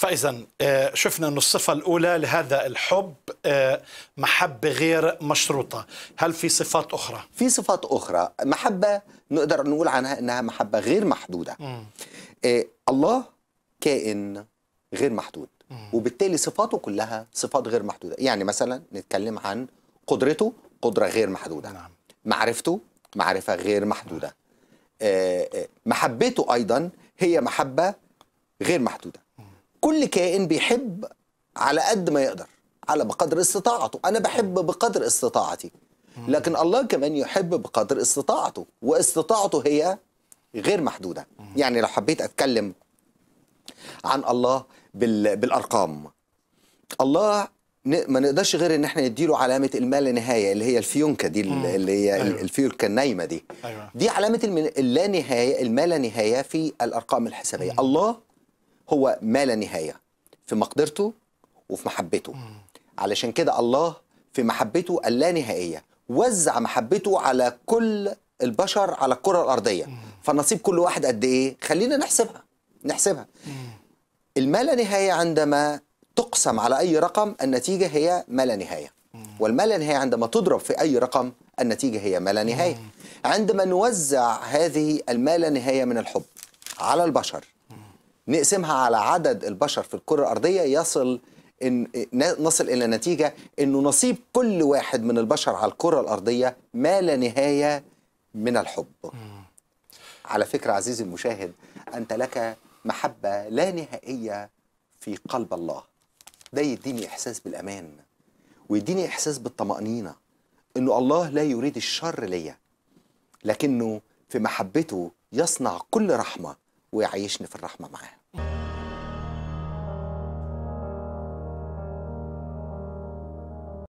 فإذا آه، شفنا أن الصفة الأولى لهذا الحب آه، محبة غير مشروطة هل في صفات أخرى؟ في صفات أخرى محبة نقدر نقول عنها أنها محبة غير محدودة مم. آه، الله كائن غير محدود مم. وبالتالي صفاته كلها صفات غير محدودة يعني مثلا نتكلم عن قدرته قدرة غير محدودة نعم. معرفته معرفة غير محدودة محبته أيضا هي محبة غير محدودة كل كائن بيحب على قد ما يقدر على بقدر استطاعته أنا بحب بقدر استطاعتي لكن الله كمان يحب بقدر استطاعته واستطاعته هي غير محدودة يعني لو حبيت أتكلم عن الله بالأرقام الله ما نقدرش غير ان احنا نديله علامه المال نهايه اللي هي الفيونكه دي اللي هي أيوة. الفيونكه النايمه دي أيوة. دي علامه اللا نهايه المال نهايه في الارقام الحسابيه مم. الله هو ما لا نهايه في مقدرته وفي محبته علشان كده الله في محبته اللانهائيه وزع محبته على كل البشر على الكره الارضيه فنصيب كل واحد قد ايه خلينا نحسبها نحسبها الما لا نهايه عندما تقسم على اي رقم النتيجه هي ما لا نهايه والما لا نهايه عندما تضرب في اي رقم النتيجه هي ما لا نهايه عندما نوزع هذه الما لا نهايه من الحب على البشر نقسمها على عدد البشر في الكرة الأرضية يصل إن نصل إلى نتيجة أنه نصيب كل واحد من البشر على الكرة الأرضية ما لا نهاية من الحب على فكرة عزيزي المشاهد أنت لك محبة لا نهائية في قلب الله ده يديني إحساس بالأمان ويديني إحساس بالطمأنينة أنه الله لا يريد الشر ليا لكنه في محبته يصنع كل رحمة ويعيشني في الرحمة معاه